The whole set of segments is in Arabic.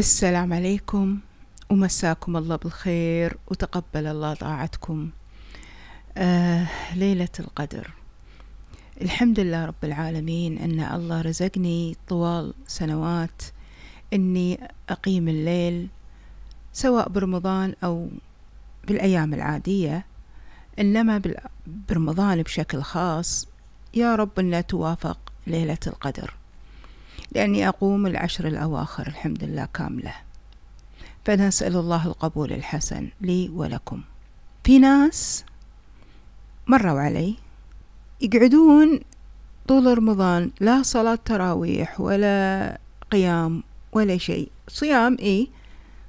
السلام عليكم ومساكم الله بالخير وتقبل الله طاعتكم آه ليلة القدر الحمد لله رب العالمين أن الله رزقني طوال سنوات أني أقيم الليل سواء برمضان أو بالأيام العادية إنما برمضان بشكل خاص يا رب أن توافق ليلة القدر لأني أقوم العشر الأواخر الحمد لله كاملة فنسأل الله القبول الحسن لي ولكم في ناس مروا علي يقعدون طول رمضان لا صلاة تراويح ولا قيام ولا شيء صيام إيه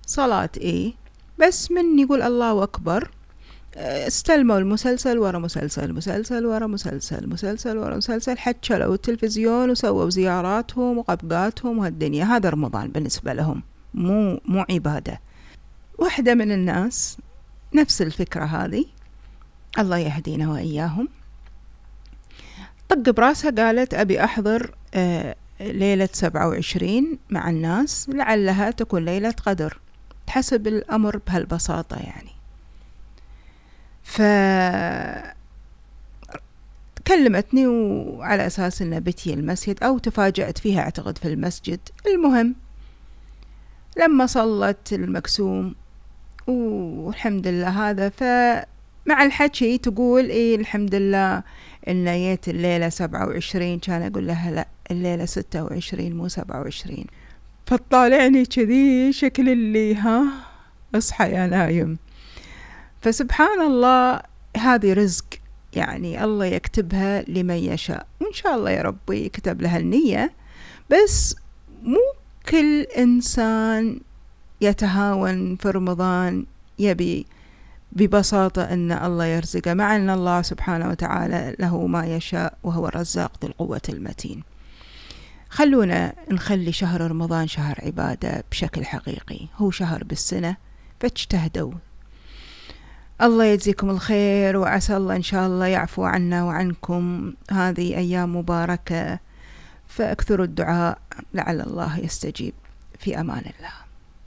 صلاة إيه بس من يقول الله أكبر استلموا المسلسل ورا مسلسل مسلسل ورا مسلسل مسلسل ورا مسلسل حتى لو التلفزيون وسووا زياراتهم وقبقاتهم وهالدنيا هذا رمضان بالنسبة لهم مو مو عبادة واحدة من الناس نفس الفكرة هذه الله يهدينا وإياهم طق براسها قالت أبي أحضر آه، ليلة سبعة وعشرين مع الناس لعلها تكون ليلة قدر حسب الأمر بهالبساطة يعني ف كلمتني وعلى أساس أن بتي المسجد أو تفاجأت فيها أعتقد في المسجد المهم لما صلت المكسوم والحمد لله هذا فمع الحكي تقول إيه الحمد لله إن جيت الليلة سبعة وعشرين كان أقول لها لا الليلة ستة وعشرين مو سبعة وعشرين فطالعني كذي شكل اللي ها اصحى يا نايم فسبحان الله هذه رزق يعني الله يكتبها لمن يشاء وإن شاء الله يا ربي يكتب لها النية بس مو كل إنسان يتهاون في رمضان يبي ببساطة أن الله يرزقه مع أن الله سبحانه وتعالى له ما يشاء وهو الرزاق ذو القوة المتين خلونا نخلي شهر رمضان شهر عبادة بشكل حقيقي هو شهر بالسنة فاجتهدوا الله يجزيكم الخير وعسى الله إن شاء الله يعفو عنا وعنكم هذه أيام مباركة فاكثروا الدعاء لعل الله يستجيب في أمان الله